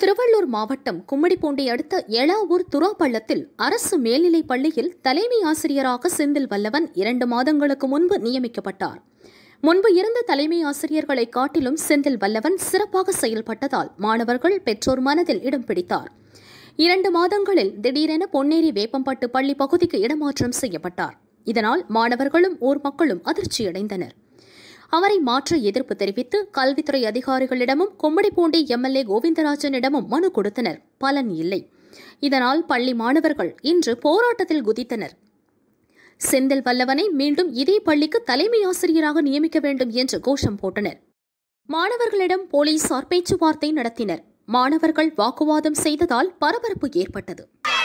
திருவள்ளூர் மாவட்டம் கும்மிடிப்பூண்டி அடுத்த எழாவூர் துராப்பள்ளத்தில் அரசு மேல்நிலைப் பள்ளியில் தலைமை ஆசிரியராக செந்தில் வல்லவன் இரண்டு மாதங்களுக்கு முன்பு நியமிக்கப்பட்டார் முன்பு இருந்த தலைமை ஆசிரியர்களை காட்டிலும் செந்தில் வல்லவன் சிறப்பாக செயல்பட்டதால் மாணவர்கள் பெற்றோர் மனதில் இடம் பிடித்தார் இரண்டு மாதங்களில் திடீரென பொன்னேரி வேப்பம்பட்டு பள்ளி பகுதிக்கு இடமாற்றம் செய்யப்பட்டார் இதனால் மாணவர்களும் ஊர் மக்களும் அதிர்ச்சியடைந்தனர் அவரை மாற்ற எதிர்ப்பு தெரிவித்து கல்வித்துறை அதிகாரிகளிடமும் கொம்மடிப்பூண்டி எம்எல்ஏ கோவிந்தராஜனிடமும் மனு கொடுத்தனர் பலன் இல்லை இதனால் பள்ளி மாணவர்கள் இன்று போராட்டத்தில் குதித்தனர் செந்தில் வல்லவனை மீண்டும் இதே பள்ளிக்கு தலைமை ஆசிரியராக நியமிக்க வேண்டும் என்று கோஷம் போட்டனர் மாணவர்களிடம் போலீசார் பேச்சுவார்த்தை நடத்தினர் மாணவர்கள் வாக்குவாதம் செய்ததால் பரபரப்பு ஏற்பட்டது